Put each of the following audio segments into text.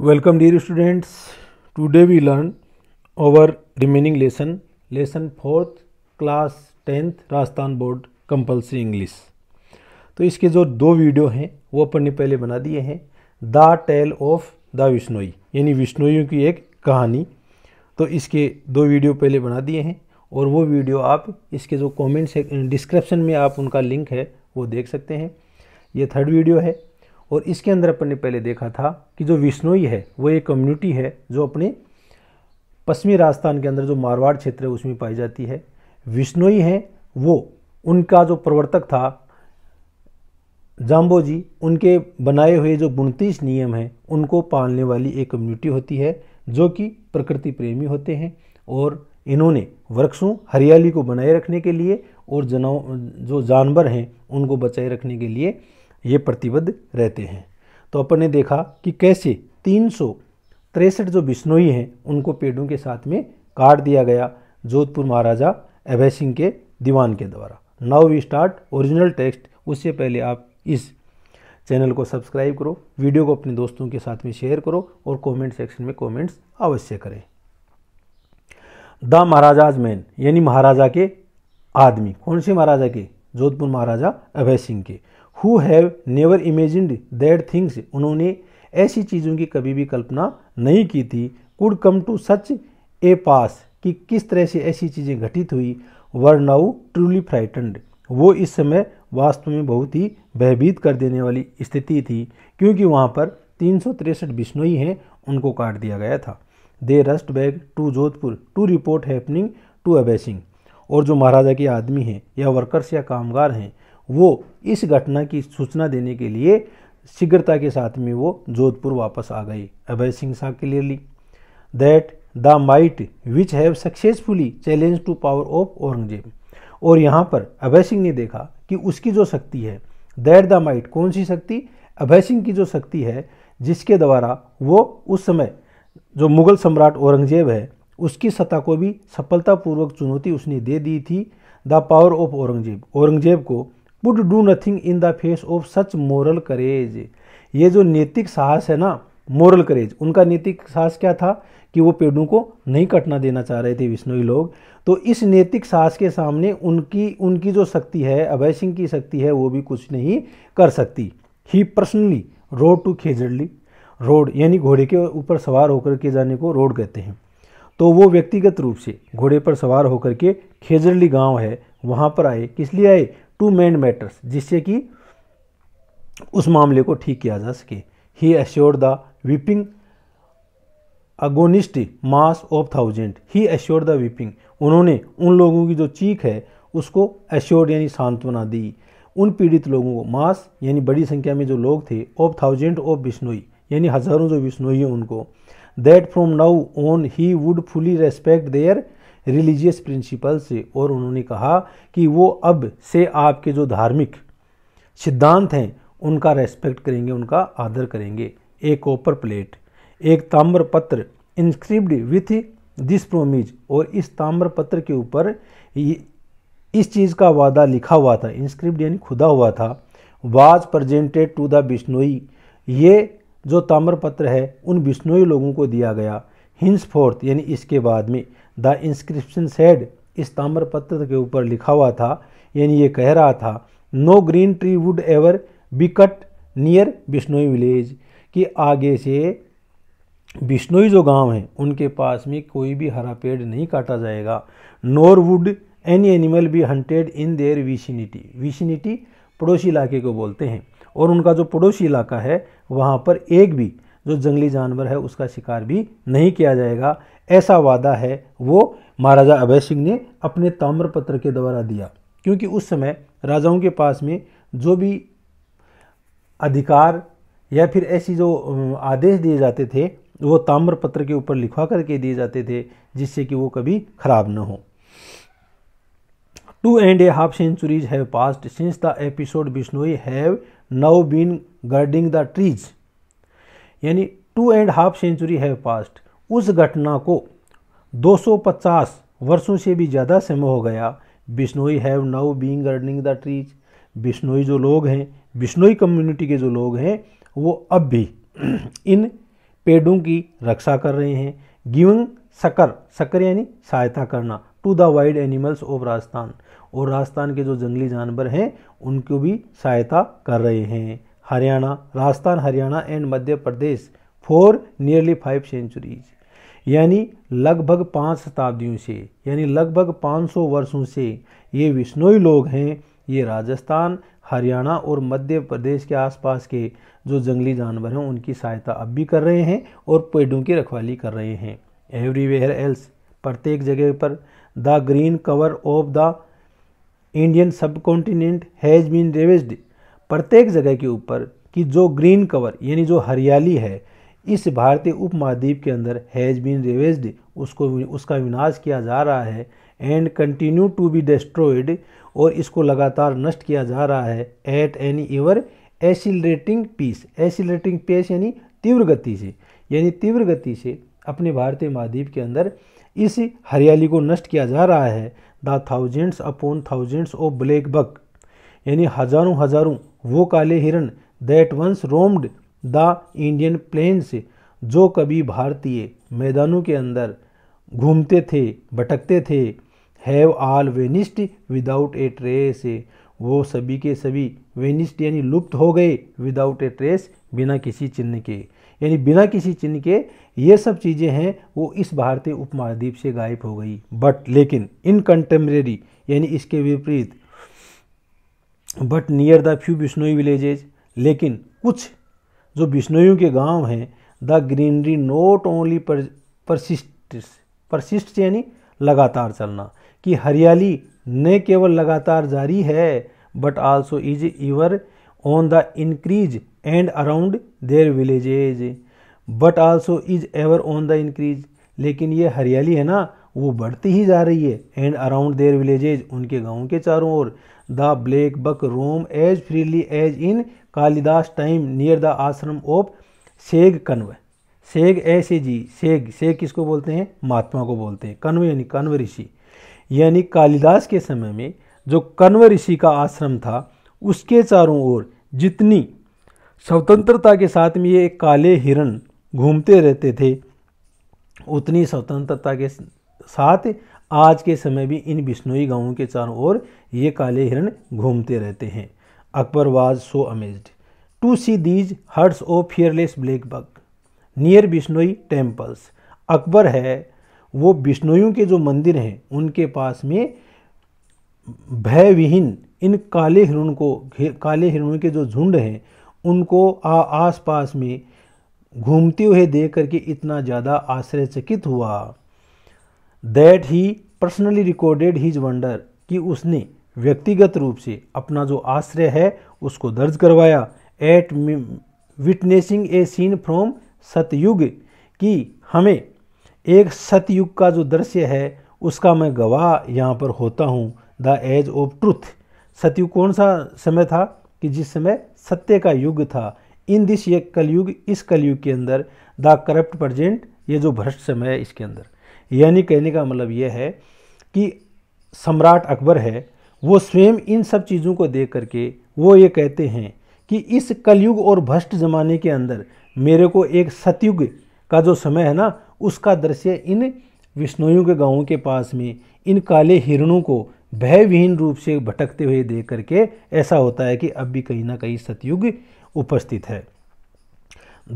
welcome dear students today we learn over remaining lesson lesson fourth class tenth Rajasthan board compulsory English तो इसके जो दो video हैं वो अपन ने पहले बना दिए हैं the tale of the Vishnoi यानी विष्णोइयों की एक कहानी तो इसके दो वीडियो पहले बना दिए हैं और वो वीडियो आप इसके जो कॉमेंट्स डिस्क्रिप्शन में आप उनका लिंक है वो देख सकते हैं ये थर्ड वीडियो है और इसके अंदर अपन ने पहले देखा था कि जो विष्णोई है वो एक कम्युनिटी है जो अपने पश्चिमी राजस्थान के अंदर जो मारवाड़ क्षेत्र है उसमें पाई जाती है विष्णोई हैं वो उनका जो प्रवर्तक था जाम्बो जी उनके बनाए हुए जो उनतीस नियम हैं उनको पालने वाली एक कम्युनिटी होती है जो कि प्रकृति प्रेमी होते हैं और इन्होंने वृक्षों हरियाली को बनाए रखने के लिए और जनों जो जानवर हैं उनको बचाए रखने के लिए ये प्रतिबद्ध रहते हैं तो अपन ने देखा कि कैसे तीन तिरसठ जो बिश्नोई हैं उनको पेड़ों के साथ में काट दिया गया जोधपुर महाराजा अभय सिंह के दीवान के द्वारा now we start original text उससे पहले आप इस चैनल को सब्सक्राइब करो वीडियो को अपने दोस्तों के साथ में शेयर करो और कमेंट सेक्शन में कमेंट्स अवश्य करें द महाराजाज मैन यानी महाराजा के आदमी कौन से महाराजा के जोधपुर महाराजा अभय सिंह के who have never imagined that things उन्होंने ऐसी चीज़ों की कभी भी कल्पना नहीं की थी कुड कम टू सच ए पास कि किस तरह से ऐसी चीज़ें घटित हुई वर नाउ ट्रूली फ्राइटन्ड वो इस समय वास्तव में बहुत ही भयभीत कर देने वाली स्थिति थी क्योंकि वहाँ पर तीन सौ तिरसठ बिश्नोई हैं उनको काट दिया गया था they rushed back to Jodhpur to report happening to Abhay Singh और जो महाराजा के आदमी हैं या वर्कर्स या कामगार हैं वो इस घटना की सूचना देने के लिए शीघ्रता के साथ में वो जोधपुर वापस आ गए Abhay Singh saw clearly that the might which have successfully challenge to power of Aurangzeb और यहाँ पर अभय सिंह ने देखा कि उसकी जो शक्ति है दैट द माइट कौन सी शक्ति अभय सिंह की जो शक्ति है जिसके द्वारा वो उस समय जो मुगल सम्राट औरंगजेब है उसकी सत्ता को भी सफलतापूर्वक चुनौती उसने दे दी थी the power of Aurangzeb Aurangzeb को would do nothing in the face of such moral courage ये जो नैतिक साहस है ना मोरल करेज उनका नैतिक साहस क्या था कि वो पेड़ों को नहीं कटना देना चाह रहे थे विष्णुई लोग तो इस नैतिक साहस के सामने उनकी उनकी जो शक्ति है अभय सिंह की शक्ति है वो भी कुछ नहीं कर सकती he personally rode to Khejarli rode यानी घोड़े के ऊपर सवार होकर के जाने को रोड कहते हैं तो वो व्यक्तिगत रूप से घोड़े पर सवार होकर के खेजड़ली गांव है वहाँ पर आए किस लिए आए टू मेन मैटर्स जिससे कि उस मामले को ठीक किया जा सके he assure the weeping agonist mass of thousand he assure the weeping उन्होंने उन लोगों की जो चीख है उसको एश्योर यानी सांत्वना दी उन पीड़ित लोगों को मास यानी बड़ी संख्या में जो लोग थे ऑफ थाउजेंड ऑफ बिश्नोई यानी हज़ारों जो बिश्नोई हैं उनको that from now on he would fully respect their religious principle से और उन्होंने कहा कि वो अब से आपके जो धार्मिक सिद्धांत हैं उनका रेस्पेक्ट करेंगे उनका आदर करेंगे एक कॉपर प्लेट एक ताम्र पत्र इंस्क्रिप्ड विथ दिस प्रोमिज और इस ताम्र पत्र के ऊपर इस चीज़ का वादा लिखा हुआ था इंस्क्रिप्ट यानी खुदा हुआ था was presented to the Bishnoi ये जो ताम्रपत्र है उन बिश्नोई लोगों को दिया गया हिंस फोर्थ यानी इसके बाद में द इंस्क्रिप्शन सेड इस ताम्रपत्र के ऊपर लिखा हुआ था यानी ये कह रहा था no green tree would ever be cut near Bishnoi village कि आगे से बिश्नोई जो गांव है उनके पास में कोई भी हरा पेड़ नहीं काटा जाएगा nor would any animal be hunted in their vicinity vicinity पड़ोसी इलाके को बोलते हैं और उनका जो पड़ोसी इलाका है वहाँ पर एक भी जो जंगली जानवर है उसका शिकार भी नहीं किया जाएगा ऐसा वादा है वो महाराजा अभय सिंह ने अपने ताम्रपत्र के द्वारा दिया क्योंकि उस समय राजाओं के पास में जो भी अधिकार या फिर ऐसी जो आदेश दिए जाते थे वो ताम्रपत्र के ऊपर लिखवा करके दिए जाते थे जिससे कि वो कभी खराब न हो two and a half centuries have passed since the episode Bishnoi have now been guarding the trees यानी टू एंड हाफ सेंचुरी है पास्ट उस घटना को 250 वर्षों से भी ज़्यादा समय हो गया Bishnoi have now being earning the trees Bishnoi जो लोग हैं बिश्नोई कम्युनिटी के जो लोग हैं वो अब भी इन पेड़ों की रक्षा कर रहे हैं गिविंग सकर सकर यानी सहायता करना to the wild animals of Rajasthan और राजस्थान के जो जंगली जानवर हैं उनको भी सहायता कर रहे हैं Haryana Rajasthan Haryana and Madhya Pradesh for nearly five centuries यानी लगभग पाँच शताब्दियों से यानी लगभग 500 वर्षों से ये विष्णोई लोग हैं ये राजस्थान हरियाणा और मध्य प्रदेश के आसपास के जो जंगली जानवर हैं उनकी सहायता अब भी कर रहे हैं और पेड़ों की रखवाली कर रहे हैं एवरीवेयर एल्स प्रत्येक जगह पर the green cover of the Indian subcontinent has been ravaged प्रत्येक जगह के ऊपर कि जो ग्रीन कवर यानी जो हरियाली है इस भारतीय उपमहाद्वीप के अंदर हैज़ बीन रेवेज्ड उसको उसका विनाश किया जा रहा है and continue to be destroyed और इसको लगातार नष्ट किया जा रहा है at any ever accelerating piece accelerating pace यानी तीव्र गति से यानी तीव्र गति से अपने भारतीय महाद्वीप के अंदर इस हरियाली को नष्ट किया जा रहा है the thousands upon thousands of black buck यानी हज़ारों हज़ारों वो काले हिरण that once roamed the Indian plains जो कभी भारतीय मैदानों के अंदर घूमते थे भटकते थे have all vanished without a trace वो सभी के सभी वेनिस्ट यानी लुप्त हो गए विदाउट ए ट्रेस बिना किसी चिन्ह के यानी बिना किसी चिन्ह के ये सब चीज़ें हैं वो इस भारतीय उपमहाद्वीप से गायब हो गई बट लेकिन इन कंटेम्प्रेरी यानी इसके विपरीत but near the few Bishnoi villages लेकिन कुछ जो बिश्नोइयों के गांव हैं the greenery not only persist persist यानी लगातार चलना कि हरियाली न केवल लगातार जारी है but also is ever on the increase and around their villages but also is ever on the increase लेकिन ये हरियाली है ना वो बढ़ती ही जा रही है एंड अराउंड देयर विलेजेज उनके गाँव के चारों ओर the black buck Rome as freely as in Kalidas time near the आश्रम ऑफ सेग कन्व सेग ऐसे जी सेग सेग किसको बोलते हैं महात्मा को बोलते हैं कन्व यानी कन्व ऋषि यानी कालिदास के समय में जो कन्व ऋषि का आश्रम था उसके चारों ओर जितनी स्वतंत्रता के साथ में ये काले हिरण घूमते रहते थे उतनी स्वतंत्रता के साथ आज के समय भी इन बिश्नोई गांवों के चारों ओर ये काले हिरण घूमते रहते हैं Akbar was so amazed to see these herds of fearless black buck near Bishnoi temples Akbar है वो बिश्नोइयों के जो मंदिर हैं उनके पास में भयविहीन इन काले हिरण को काले हिरणों के जो झुंड हैं उनको आ, आस पास में घूमते हुए देख करके इतना ज़्यादा आश्चर्यचकित हुआ that he personally recorded his wonder कि उसने व्यक्तिगत रूप से अपना जो आश्रय है उसको दर्ज करवाया at witnessing a scene from Satyug कि हमें एक सतयुग का जो दृश्य है उसका मैं गवाह यहाँ पर होता हूँ द एज ऑफ ट्रुथ सतयुग कौन सा समय था कि जिस समय सत्य का युग था इन दिस ये कलयुग इस कलयुग के अंदर द करप्ट प्रजेंट ये जो भ्रष्ट समय है इसके अंदर यानी कहने का मतलब यह है कि सम्राट अकबर है वो स्वयं इन सब चीज़ों को देख करके वो ये कहते हैं कि इस कलयुग और भ्रष्ट ज़माने के अंदर मेरे को एक सतयुग का जो समय है ना उसका दृश्य इन विष्णुओं के गांवों के पास में इन काले हिरणों को भयविहीन रूप से भटकते हुए देख करके ऐसा होता है कि अब भी कहीं ना कहीं सतयुग उपस्थित है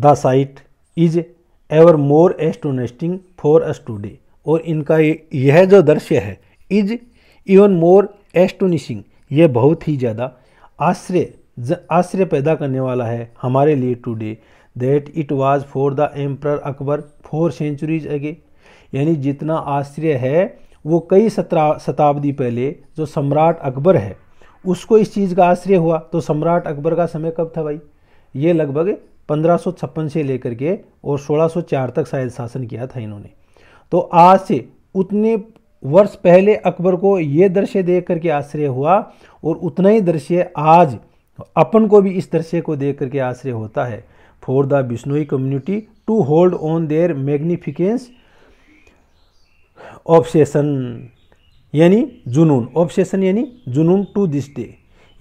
the sight is ever more astonishing for us today और इनका यह जो दृश्य है इज इवन मोर एस्टोनिशिंग ये बहुत ही ज़्यादा आश्रय आश्रय पैदा करने वाला है हमारे लिए today that it was for the emperor Akbar four centuries ago यानी जितना आश्रय है वो कई शताब्दी पहले जो सम्राट अकबर है उसको इस चीज़ का आश्रय हुआ तो सम्राट अकबर का समय कब था भाई ये लगभग पंद्रह से लेकर के और 1604 तक शायद शासन किया था इन्होंने तो आज से उतने वर्ष पहले अकबर को ये दृश्य देख करके आश्रय हुआ और उतना ही दृश्य आज अपन को भी इस दृश्य को देख करके आश्रय होता है for the Bishnoi community to hold on their magnificence obsession यानी जुनून ऑब्सेशन यानी जुनून टू दिस डे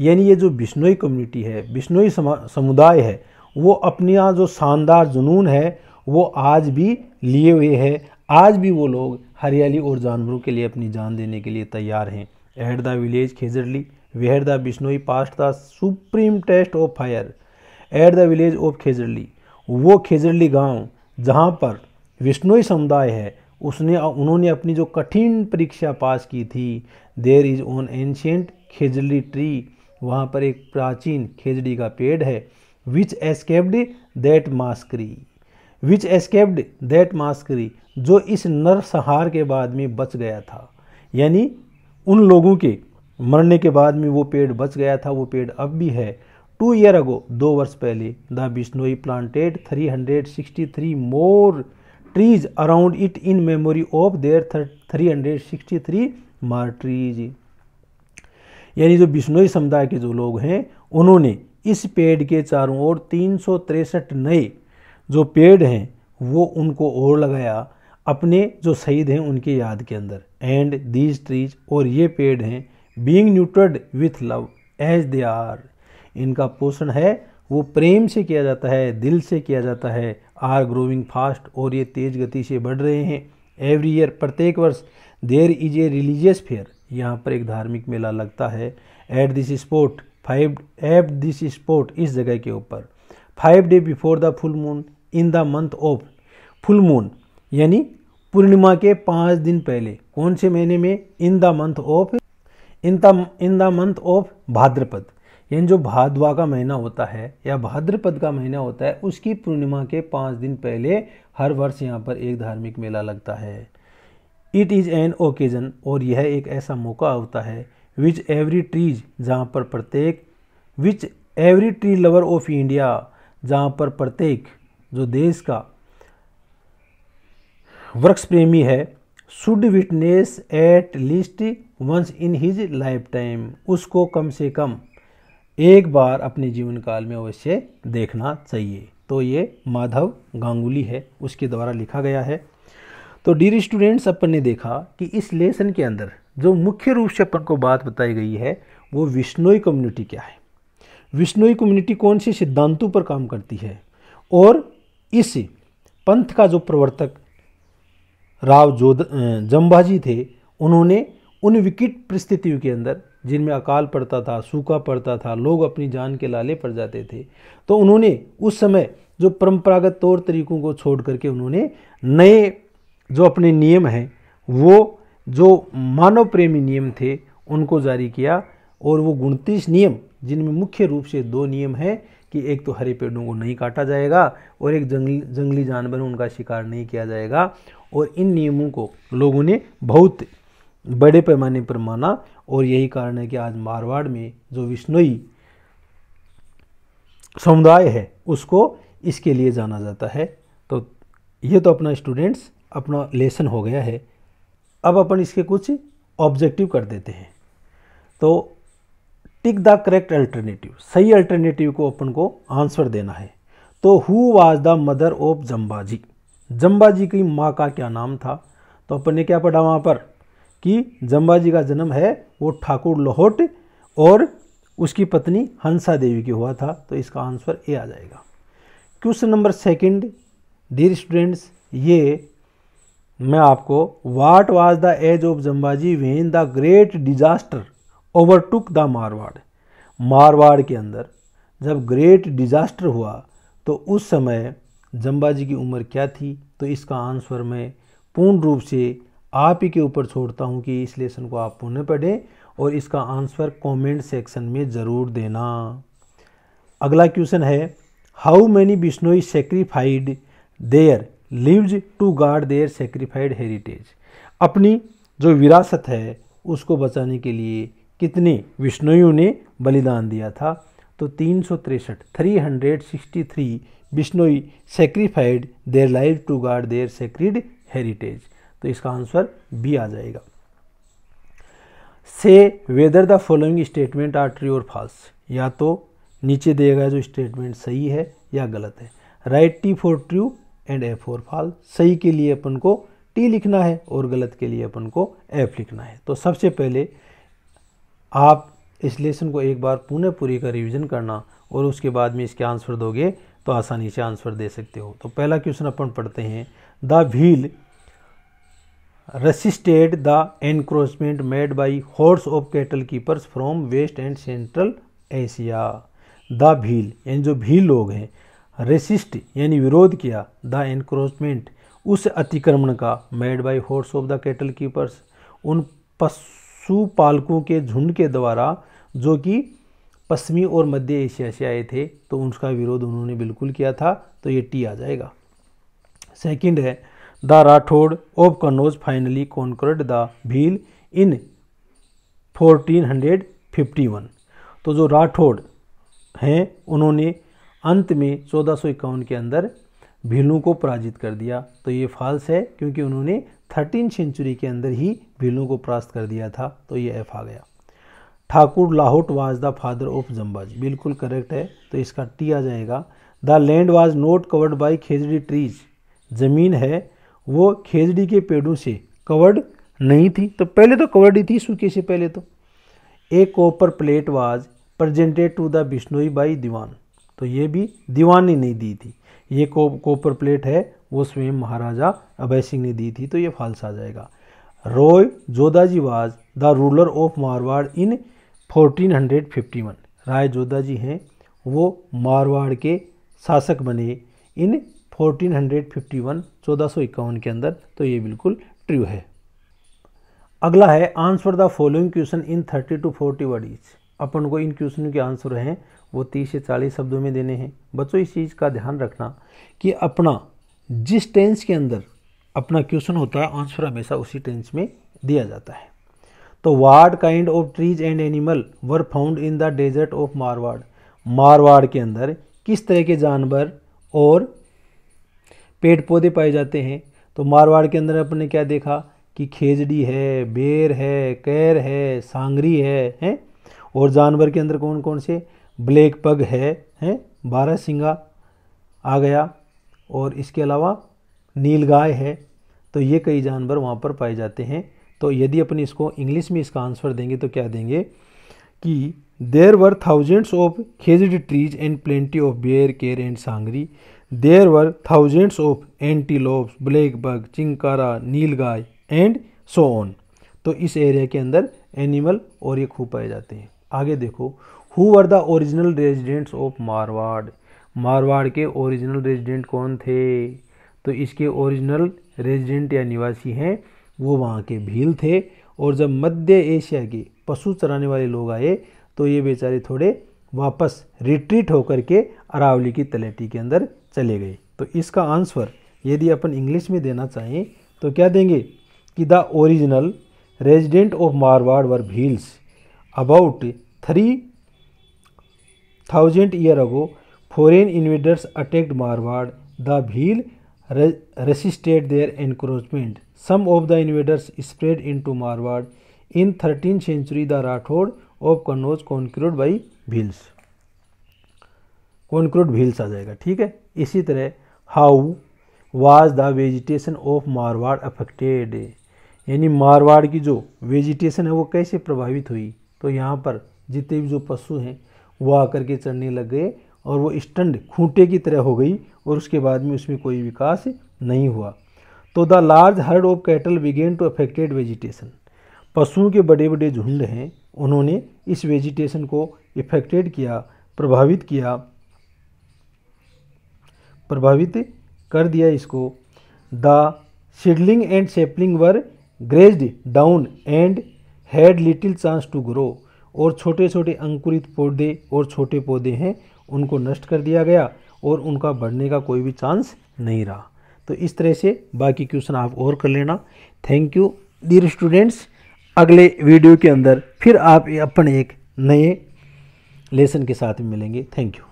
यानी ये जो बिश्नोई कम्युनिटी है बिश्नोई समुदाय है वो अपना जो शानदार जुनून है वो आज भी लिए हुए है आज भी वो लोग हरियाली और जानवरों के लिए अपनी जान देने के लिए तैयार हैं at the village Khejarli where the Bishnoi passed the supreme test of fire at the village of Khejarli वो खेजरली गांव जहां पर विश्नोई समुदाय है उसने उन्होंने अपनी जो कठिन परीक्षा पास की थी there is an ancient Khejarli tree वहाँ पर एक प्राचीन खेजड़ी का पेड़ है which escaped that massacre which escaped that massacre जो इस नरसंहार के बाद में बच गया था यानी उन लोगों के मरने के बाद में वो पेड़ बच गया था वो पेड़ अब भी है टू ईयर अगो दो वर्ष पहले the Bishnoi planted 363 more trees around it in memory of their 363 more trees यानी जो बिश्नोई समुदाय के जो लोग हैं उन्होंने इस पेड़ के चारों ओर तीन नए जो पेड़ हैं वो उनको और लगाया अपने जो शहीद हैं उनकी याद के अंदर एंड दीज ट्रीज और ये पेड़ हैं being nurtured with love as they are इनका पोषण है वो प्रेम से किया जाता है दिल से किया जाता है आर ग्रोविंग फास्ट और ये तेज़ गति से बढ़ रहे हैं एवरी ईयर प्रत्येक वर्ष there is a religious fair यहाँ पर एक धार्मिक मेला लगता है at this sport five of this spot इस जगह के ऊपर five day before the full moon in the month of full moon यानी पूर्णिमा के पाँच दिन पहले कौन से महीने में in the month of in the in the month of Bhadrapad यानी जो भादवा का महीना होता है या भाद्रपद का महीना होता है उसकी पूर्णिमा के पाँच दिन पहले हर वर्ष यहाँ पर एक धार्मिक मेला लगता है इट इज़ एन ओकेजन और यह एक ऐसा मौका होता है विच एवरी ट्रीज जहाँ पर प्रत्येक which every tree lover of India जहाँ पर प्रत्येक जो देश का वृक्ष प्रेमी है should witness at least once in his life time उसको कम से कम एक बार अपने जीवन काल में अवश्य देखना चाहिए तो ये माधव गांगुली है उसके द्वारा लिखा गया है तो डीर स्टूडेंट्स अपन ने देखा कि इस लेसन के अंदर जो मुख्य रूप से अपन को बात बताई गई है वो विष्णोई कम्युनिटी क्या है विष्णोई कम्युनिटी कौन से सिद्धांतों पर काम करती है और इस पंथ का जो प्रवर्तक राव जोध जम्बाजी थे उन्होंने उन विकट परिस्थितियों के अंदर जिनमें अकाल पड़ता था सूखा पड़ता था लोग अपनी जान के लाले पड़ जाते थे तो उन्होंने उस समय जो परंपरागत तौर तरीकों को छोड़ करके उन्होंने नए जो अपने नियम हैं वो जो मानव प्रेमी नियम थे उनको जारी किया और वो उनतीस नियम जिनमें मुख्य रूप से दो नियम हैं कि एक तो हरे पेड़ों को नहीं काटा जाएगा और एक जंगली जंगली जानवर उनका शिकार नहीं किया जाएगा और इन नियमों को लोगों ने बहुत बड़े पैमाने पर माना और यही कारण है कि आज मारवाड़ में जो विष्णोई समुदाय है उसको इसके लिए जाना जाता है तो ये तो अपना स्टूडेंट्स अपना लेसन हो गया है अब अपन इसके कुछ ऑब्जेक्टिव कर देते हैं तो टिक द करेक्ट अल्टरनेटिव सही अल्टरनेटिव को अपन को आंसर देना है तो who was the mother of Jambaji Jambaji की माँ का क्या नाम था तो अपन ने क्या पढ़ा वहाँ पर कि जम्बाजी का जन्म है वो ठाकुर लोहोट और उसकी पत्नी हंसा देवी की हुआ था तो इसका आंसर ए आ जाएगा question number second dear students ये मैं आपको what was the age of Jambaji when the great disaster overtook the Marwar Marwar के अंदर जब ग्रेट डिजास्टर हुआ तो उस समय जम्बाजी की उम्र क्या थी तो इसका आंसर मैं पूर्ण रूप से आप ही के ऊपर छोड़ता हूँ कि इस लेसन को आप पुनः पढ़ें और इसका आंसर कमेंट सेक्शन में ज़रूर देना अगला क्वेश्चन है how many Bishnoi sacrificed their lives to guard their sacrificed heritage अपनी जो विरासत है उसको बचाने के लिए कितने विष्णुओं ने बलिदान दिया था तो तीन सौ तिरसठ three hundred sixty three Bishnoi sacrificed their live to guard their sacred heritage तो इसका आंसर बी आ जाएगा say whether the following statement are true और फॉल्स या तो नीचे दिए गए जो स्टेटमेंट सही है या गलत है write T for true and F for false सही के लिए अपन को टी लिखना है और गलत के लिए अपन को एफ लिखना है तो सबसे पहले आप इस लेसन को एक बार पुनः पूरी का रिवीजन करना और उसके बाद में इसके आंसर दोगे तो आसानी से आंसर दे सकते हो तो पहला क्वेश्चन अपन पढ़ते हैं the Bhil resisted the encroachment made by hordes of cattle keepers from west and central Asia the Bhil यानी जो भील लोग हैं रेसिस्ट यानी विरोध किया द एनक्रोचमेंट उस अतिक्रमण का made by hordes of the cattle keepers उन पशुपालकों के झुंड के द्वारा जो कि पश्चिमी और मध्य एशिया से आए थे तो उसका विरोध उन्होंने बिल्कुल किया था तो ये टी आ जाएगा सेकंड है the Rathore of Kannauj finally conquered the Bhil in 1451 तो जो राठौड़ हैं उन्होंने अंत में चौदह के अंदर भीलों को पराजित कर दिया तो ये फाल्स है क्योंकि उन्होंने थर्टीन सेंचुरी के अंदर ही भीलों को परास्त कर दिया था तो ये एफ आ गया Thakur Lohat was the father of Jambaj बिल्कुल करेक्ट है तो इसका टी आ जाएगा the land was not covered by khejri trees ज़मीन है वो खेजड़ी के पेड़ों से कवर्ड नहीं थी तो पहले तो कवर्ड ही थी सूखे से पहले तो एक copper plate was presented to the Bishnoi by Diwan तो ये भी दीवानी ने दी थी ये को, कोपर प्लेट है वो स्वयं महाराजा अभय सिंह ने दी थी तो ये फाल्स आ जाएगा Rao Jodhaji was the ruler of Marwar in 1451 Rao Jodhaji हैं वो मारवाड़ के शासक बने इन 1451 1451 के अंदर तो ये बिल्कुल ट्रू है अगला है answer the following question in 30 to 40 word each अपन को इन क्वेश्चन के आंसर हैं वो तीस से चालीस शब्दों में देने हैं बच्चों इस चीज़ का ध्यान रखना कि अपना जिस टेंस के अंदर अपना क्वेश्चन होता है आंसर हमेशा उसी टेंस में दिया जाता है तो what kind of trees and animal were found in the desert of Marwar Marwar के अंदर किस तरह के जानवर और पेड़ पौधे पाए जाते हैं तो मारवाड़ के अंदर अपने क्या देखा कि खेजड़ी है बेर है कैर है सांगरी है हैं और जानवर के अंदर कौन कौन से ब्लैक पग है हैं बारह सिंगा आ गया और इसके अलावा नील गाय है तो ये कई जानवर वहाँ पर पाए जाते हैं तो यदि अपन इसको इंग्लिश में इसका आंसर देंगे तो क्या देंगे कि there were thousands of khejri trees and plenty of ber ker and sangri there were thousands of antelopes black buck chinkara nilgai and so on तो इस एरिया के अंदर एनिमल और ये खूब पाए जाते हैं आगे देखो who are the original residents of Marwar Marwar के ओरिजिनल रेजिडेंट कौन थे तो इसके ओरिजिनल रेजिडेंट या निवासी हैं वो वहाँ के भील थे और जब मध्य एशिया के पशु चराने वाले लोग आए तो ये बेचारे थोड़े वापस रिट्रीट होकर के अरावली की तलेटी के अंदर चले गए तो इसका आंसर यदि अपन इंग्लिश में देना चाहें तो क्या देंगे कि the original resident of Marwar were Bhils about three thousand year ago foreign invaders attacked Marwar the Bhil resisted their encroachment some of the invaders spread into Marwar in thirteen century the Rathore of Kannauj conquered by Bhils conquered Bhils आ जाएगा ठीक है इसी तरह how was the vegetation of Marwar affected यानी मारवाड़ की जो vegetation है वो कैसे प्रभावित हुई तो यहाँ पर जितने भी जो पशु हैं वो आकर के चढ़ने लग गए और वो स्टंड खूंटे की तरह हो गई और उसके बाद में उसमें कोई विकास नहीं हुआ तो the large herd of cattle began to affected vegetation पशुओं के बड़े बड़े झुंड हैं उन्होंने इस वेजिटेशन को इफेक्टेड किया प्रभावित किया प्रभावित कर दिया इसको the seedling and sapling were grazed down and had little chance to grow और छोटे छोटे अंकुरित पौधे और छोटे पौधे हैं उनको नष्ट कर दिया गया और उनका बढ़ने का कोई भी चांस नहीं रहा तो इस तरह से बाकी क्वेश्चन आप और कर लेना थैंक यू डियर स्टूडेंट्स अगले वीडियो के अंदर फिर आप अपन एक नए लेसन के साथ मिलेंगे थैंक यू